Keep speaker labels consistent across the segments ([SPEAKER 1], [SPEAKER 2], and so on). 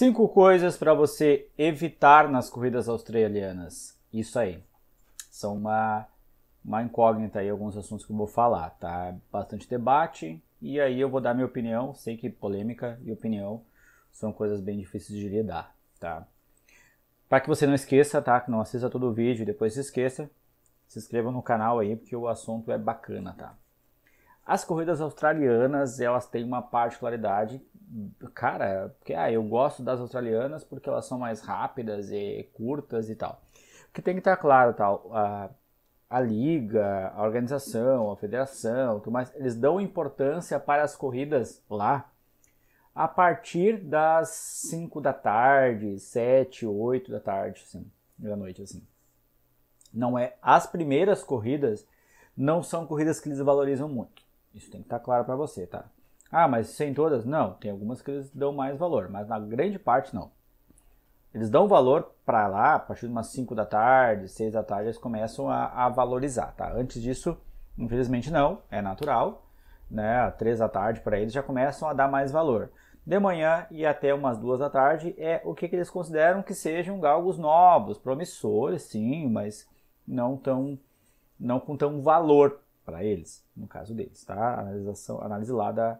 [SPEAKER 1] Cinco coisas para você evitar nas corridas australianas. Isso aí. São uma, uma incógnita aí alguns assuntos que eu vou falar, tá? Bastante debate e aí eu vou dar minha opinião. Sei que polêmica e opinião são coisas bem difíceis de lidar, tá? Para que você não esqueça, tá? Que não assista todo o vídeo e depois se esqueça, se inscreva no canal aí porque o assunto é bacana, tá? As corridas australianas, elas têm uma particularidade, cara, porque ah, eu gosto das australianas porque elas são mais rápidas e curtas e tal. O que tem que estar tá claro, tal, a, a liga, a organização, a federação, tudo mais, eles dão importância para as corridas lá a partir das 5 da tarde, 7, 8 da tarde, assim, da noite, assim. Não é as primeiras corridas não são corridas que eles valorizam muito. Isso tem que estar tá claro para você, tá? Ah, mas sem todas? Não, tem algumas que eles dão mais valor, mas na grande parte não. Eles dão valor para lá, a partir de umas 5 da tarde, 6 da tarde, eles começam a, a, valorizar, tá? Antes disso, infelizmente não, é natural, né? 3 da tarde para eles já começam a dar mais valor. De manhã e até umas 2 da tarde é o que, que eles consideram que sejam galgos novos, promissores, sim, mas não tão não com tão valor para eles, no caso deles, tá? Analisação, análise lá da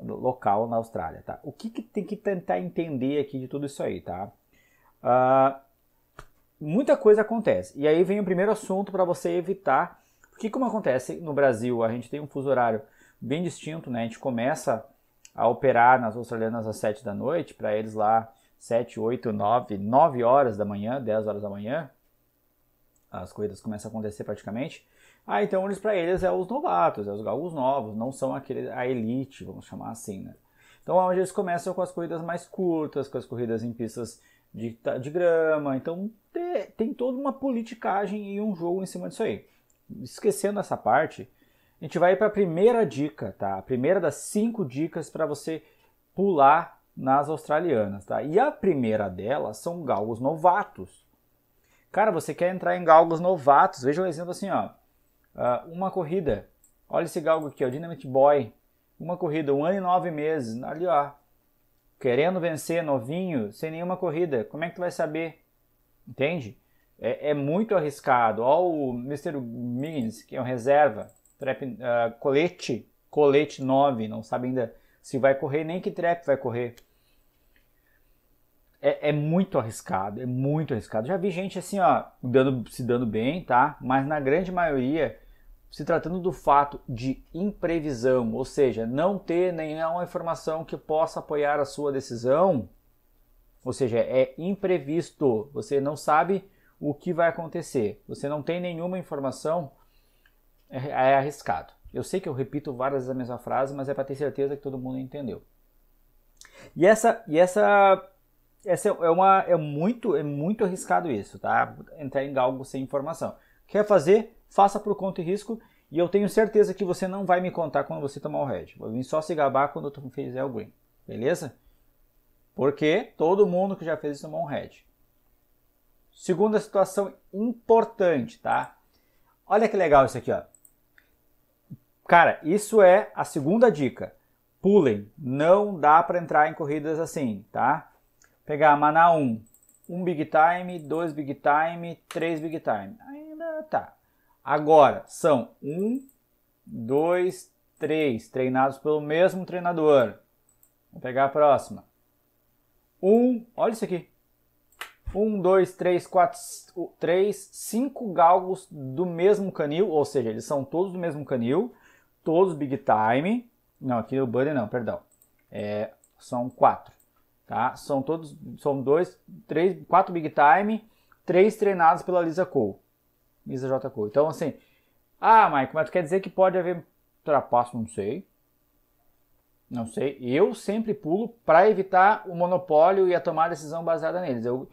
[SPEAKER 1] local na Austrália, tá? O que, que tem que tentar entender aqui de tudo isso aí, tá? Uh, muita coisa acontece. E aí vem o primeiro assunto para você evitar, porque como acontece no Brasil, a gente tem um fuso horário bem distinto, né? A gente começa a operar nas australianas às 7 da noite, para eles lá 7, 8, 9, 9 horas da manhã, 10 horas da manhã, as corridas começam a acontecer praticamente. Ah, então eles para eles é os novatos, é os galgos novos, não são aquele, a elite, vamos chamar assim, né? Então onde eles começam com as corridas mais curtas, com as corridas em pistas de, tá, de grama, então tem, tem toda uma politicagem e um jogo em cima disso aí. Esquecendo essa parte, a gente vai para a primeira dica, tá? A primeira das cinco dicas para você pular nas australianas, tá? E a primeira delas são galgos novatos. Cara, você quer entrar em galgos novatos? Veja um exemplo assim, ó uh, uma corrida. Olha esse galgo aqui, o Dynamite Boy. Uma corrida, um ano e nove meses. Ali, ó. Querendo vencer, novinho, sem nenhuma corrida. Como é que tu vai saber? Entende? É, é muito arriscado. Olha o Mr. Miggins, que é um reserva. Trap, uh, colete. Colete 9. Não sabe ainda se vai correr, nem que trap vai correr. É, é, muito arriscado, é muito arriscado. Já vi gente assim, ó, dando, se dando bem, tá? Mas na grande maioria se tratando do fato de imprevisão, ou seja, não ter nenhuma informação que possa apoiar a sua decisão, ou seja, é imprevisto, você não sabe o que vai acontecer, você não tem nenhuma informação, é, é arriscado. Eu sei que eu repito várias vezes a mesma frase, mas é para ter certeza que todo mundo entendeu. E essa, e essa, essa é uma, é muito, é muito arriscado isso, tá? Entrar em algo sem informação. Quer fazer? faça por conta e risco. E eu tenho certeza que você não vai me contar quando você tomar o red. Vou vir só se gabar quando eu fizer o green. Beleza? Porque todo mundo que já fez isso tomou um red. Segunda situação importante, tá? Olha que legal isso aqui, ó. Cara, isso é a segunda dica. Pulem. Não dá para entrar em corridas assim, tá? Pegar mana 1. 1 um big time, 2 big time, 3 big time. Ainda tá. Agora, são um, dois, três treinados pelo mesmo treinador. Vou pegar a próxima. Um, olha isso aqui. Um, dois, três, quatro, três, cinco galgos do mesmo canil, ou seja, eles são todos do mesmo canil, todos big time. Não, aqui o Buddy não, perdão. É, são quatro, tá? São todos, são dois, três, quatro big time, três treinados pela Lisa Cole. Misa J. Cole. Então, assim, ah, Mike, mas tu quer dizer que pode haver trapaço? Não sei. Não sei. Eu sempre pulo para evitar o monopólio e a tomar decisão baseada neles. Eu,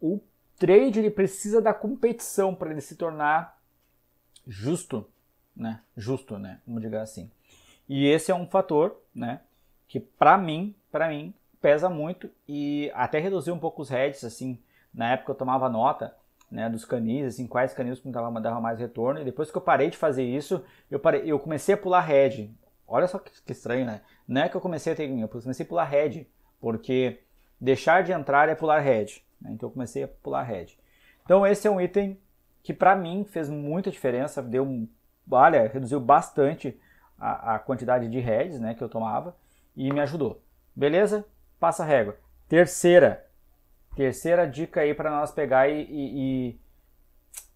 [SPEAKER 1] o trade ele precisa da competição para ele se tornar justo, né? Justo, né? Vamos dizer assim. E esse é um fator, né? Que para mim, para mim pesa muito e até reduziu um pouco os heads assim. Na época eu tomava nota né, dos canis, assim, quais canis que me dava mais retorno. E depois que eu parei de fazer isso, eu, parei, eu comecei a pular head. Olha só que, que estranho, né? Não é que eu comecei a ter eu comecei a pular head, porque deixar de entrar é pular head. Né? Então eu comecei a pular head. Então esse é um item que para mim fez muita diferença, deu, olha, reduziu bastante a, a, quantidade de heads né, que eu tomava e me ajudou. Beleza? Passa a régua. Terceira, Terceira dica aí para nós pegar e, e, e,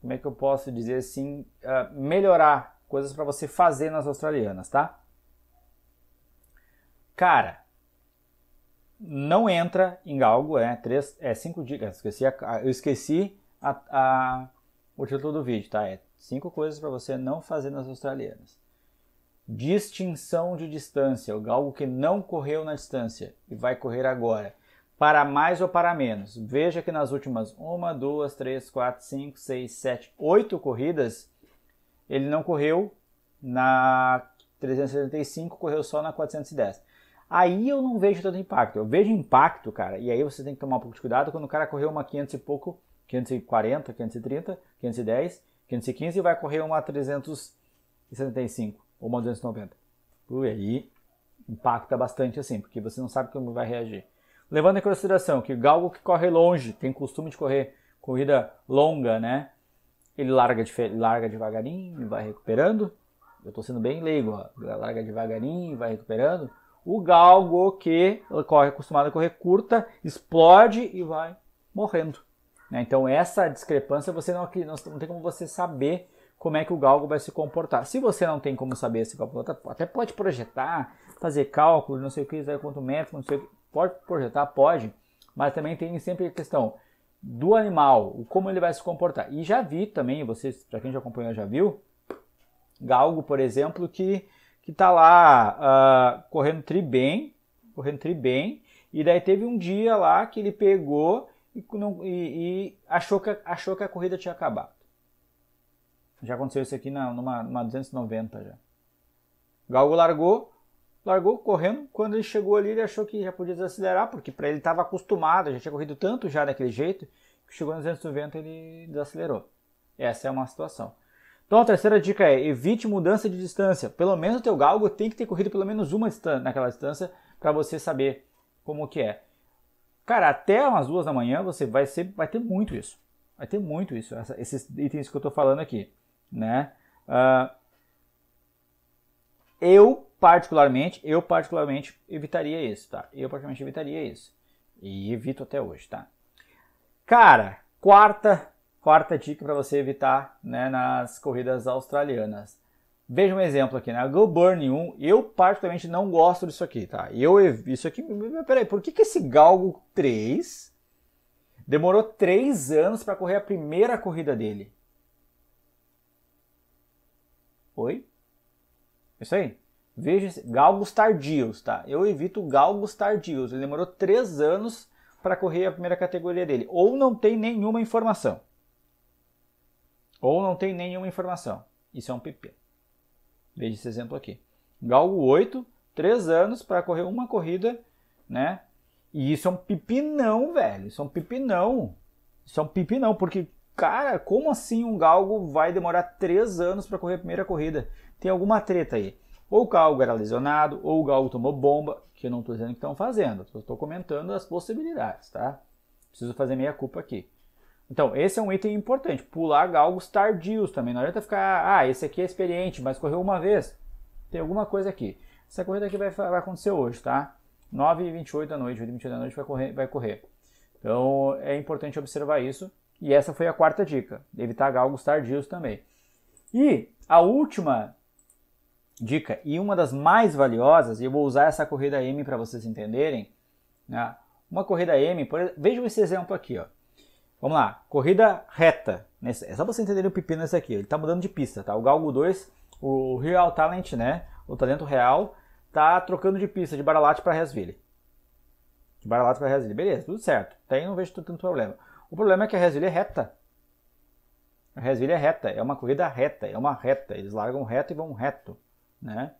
[SPEAKER 1] Como é que eu posso dizer assim? Uh, melhorar coisas para você fazer nas australianas, tá? Cara, não entra em algo, é, três, é cinco dicas. Esqueci a, eu esqueci a, a, o título do vídeo, tá? É cinco coisas para você não fazer nas australianas. Distinção de distância, algo que não correu na distância e vai correr agora para mais ou para menos. Veja que nas últimas 1, 2, 3, 4, 5, 6, 7, 8 corridas, ele não correu na 375, correu só na 410. Aí eu não vejo tanto impacto. Eu vejo impacto, cara, e aí você tem que tomar um pouco de cuidado quando o cara correu uma 500 e pouco, 540, 530, 510, 515 e vai correr uma 375 ou uma 290. E aí impacta bastante assim, porque você não sabe como vai reagir levando em consideração que galgo que corre longe, tem costume de correr corrida longa, né? Ele larga, de, larga devagarinho, vai recuperando. Eu estou sendo bem leigo, ó. larga devagarinho, vai recuperando. O galgo que corre acostumado a correr curta, explode e vai morrendo. Né? Então essa discrepância você não, não tem como você saber como é que o galgo vai se comportar. Se você não tem como saber se comportar, até pode projetar, fazer cálculo, não sei o que, quanto metro, não sei o que. Pode projetar? Pode, mas também tem sempre a questão do animal, como ele vai se comportar. E já vi também, vocês, para quem já acompanhou, já viu, galgo, por exemplo, que que tá lá uh, correndo tri bem, correndo tri bem, e daí teve um dia lá que ele pegou e, não, e, e achou, que, achou que a corrida tinha acabado. Já aconteceu isso aqui na, numa, numa 290 já. Galgo largou, largou correndo. Quando ele chegou ali, ele achou que já podia desacelerar, porque para ele estava acostumado, já tinha corrido tanto já daquele jeito, que chegou nos 290 ele desacelerou. Essa é uma situação. Então a terceira dica é evite mudança de distância. Pelo menos o teu galgo tem que ter corrido pelo menos uma distância naquela distância para você saber como que é. Cara, até umas duas da manhã você vai ser, vai ter muito isso. Vai ter muito isso, essa, esses itens que eu estou falando aqui, né? Uh, eu particularmente, eu particularmente evitaria isso, tá? Eu particularmente evitaria isso. E evito até hoje, tá? Cara, quarta, quarta dica para você evitar, né, nas corridas australianas. Veja um exemplo aqui, na né? Go Burn 1, eu particularmente não gosto disso aqui, tá? Eu isso aqui, peraí, por que que esse Galgo 3 demorou 3 anos para correr a primeira corrida dele? Oi? Isso aí? Veja, galgos tardios, tá? Eu evito galgos tardios. Ele demorou três anos para correr a primeira categoria dele. Ou não tem nenhuma informação. Ou não tem nenhuma informação. Isso é um PP. Veja esse exemplo aqui. Galgo 8, três anos para correr uma corrida, né? E isso é um pipinão, velho. Isso é um pipinão. Isso é um pipinão, porque, cara, como assim um galgo vai demorar três anos para correr a primeira corrida? Tem alguma treta aí. Ou o galgo era lesionado, ou o galgo tomou bomba, que eu não estou dizendo que estão fazendo, estou comentando as possibilidades, tá? Preciso fazer meia culpa aqui. Então, esse é um item importante, pular galgos tardios também. Não adianta ficar, ah, esse aqui é experiente, mas correu uma vez. Tem alguma coisa aqui. Essa corrida aqui vai, vai acontecer hoje, tá? 9 h 28 da noite, 8 h 28 da noite vai correr, vai correr. Então, é importante observar isso. E essa foi a quarta dica, evitar galgos tardios também. E a última dica e uma das mais valiosas, e eu vou usar essa corrida M para vocês entenderem. Né? Uma corrida M, por... vejam esse exemplo aqui. Ó. Vamos lá, corrida reta. Nesse... É só você entender o pepino nesse aqui. Ele está mudando de pista, tá? O Galgo 2, o Real Talent, né? O talento real, tá trocando de pista de Baralate para Resville. De Baralate para Resville. Beleza, tudo certo. Daí não vejo tanto problema. O problema é que a Resville é reta. A Resville é reta, é uma corrida reta, é uma reta. Eles largam reto e vão reto né?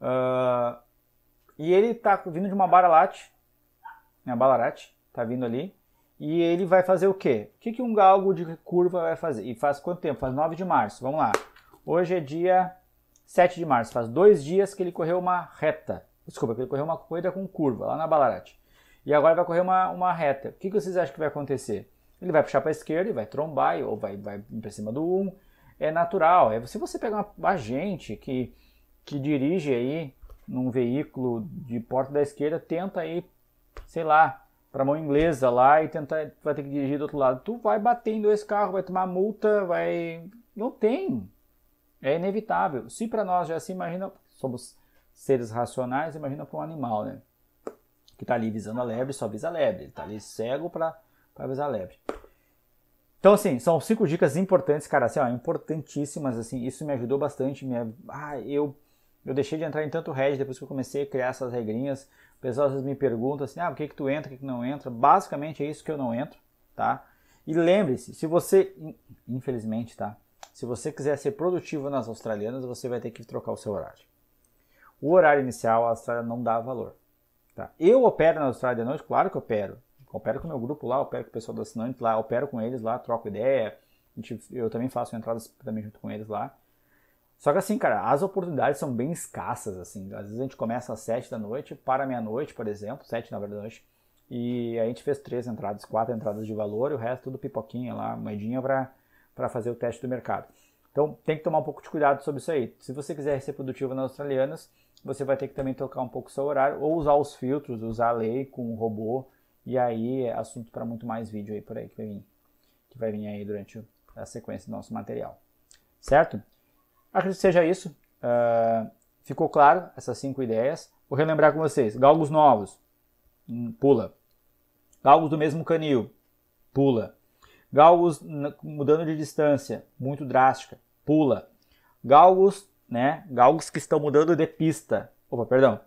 [SPEAKER 1] Uh, e ele tá vindo de uma Baralat, né, Balarate tá vindo ali, e ele vai fazer o quê? O que, que um galgo de curva vai fazer? E faz quanto tempo? Faz 9 de março, vamos lá. Hoje é dia 7 de março, faz dois dias que ele correu uma reta, desculpa, que ele correu uma corrida com curva lá na Balarate. E agora vai correr uma, uma reta. O que, que vocês acham que vai acontecer? Ele vai puxar para a esquerda e vai trombar, ou vai, vai para cima do 1. Um. É natural. É, se você pegar uma, uma gente que que dirige aí num veículo de porta da esquerda tenta aí, sei lá, para mão inglesa lá e tentar vai ter que dirigir do outro lado. Tu vai bater em dois carros, vai tomar multa, vai não tem. É inevitável. Se para nós já se imagina, somos seres racionais, imagina para um animal, né? Que tá ali visando a lebre, só visa a lebre. Ele tá ali cego para para visar a lebre. Então, assim, são cinco dicas importantes, cara, assim, ó, importantíssimas, assim, isso me ajudou bastante, me, ah, eu eu deixei de entrar em tanto Red depois que eu comecei a criar essas regrinhas. O pessoal às vezes me pergunta assim, ah, o que, que tu entra, o que, que não entra? Basicamente é isso que eu não entro, tá? E lembre-se, se você, infelizmente, tá? Se você quiser ser produtivo nas australianas, você vai ter que trocar o seu horário. O horário inicial, a Austrália não dá valor. Tá? Eu opero na Austrália de noite? Claro que eu opero. Eu opero com o meu grupo lá, opero com o pessoal do assinante lá, opero com eles lá, troco ideia. Eu também faço entradas também junto com eles lá. Só que assim, cara, as oportunidades são bem escassas, assim. Às vezes a gente começa às 7 da noite, para meia-noite, por exemplo, 7 na verdade, e a gente fez três entradas, quatro entradas de valor e o resto tudo pipoquinha lá, moedinha para fazer o teste do mercado. Então tem que tomar um pouco de cuidado sobre isso aí. Se você quiser ser produtivo nas australianas, você vai ter que também tocar um pouco o seu horário ou usar os filtros, usar a lei com o robô e aí é assunto para muito mais vídeo aí por aí que vai vir, que vai vir aí durante a sequência do nosso material. Certo? Acredito que seja isso. Uh, ficou claro essas cinco ideias. Vou relembrar com vocês. Galgos novos, hum, pula. Galgos do mesmo canil, pula. Galgos mudando de distância, muito drástica, pula. Galgos, né? Galgos que estão mudando de pista. Opa, perdão.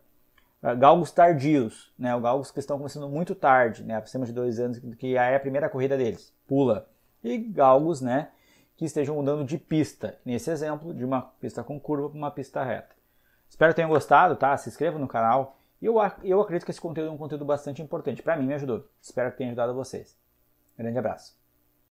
[SPEAKER 1] Ah, galgos tardios, né? Galgos que estão começando muito tarde, né? Acima de dois anos, que é a primeira corrida deles, pula. E galgos, né? que estejam mudando de pista, nesse exemplo, de uma pista com curva para uma pista reta. Espero que tenham gostado, tá? Se inscreva no canal. E eu, eu acredito que esse conteúdo é um conteúdo bastante importante. Para mim, me ajudou. Espero que tenha ajudado vocês. Grande abraço.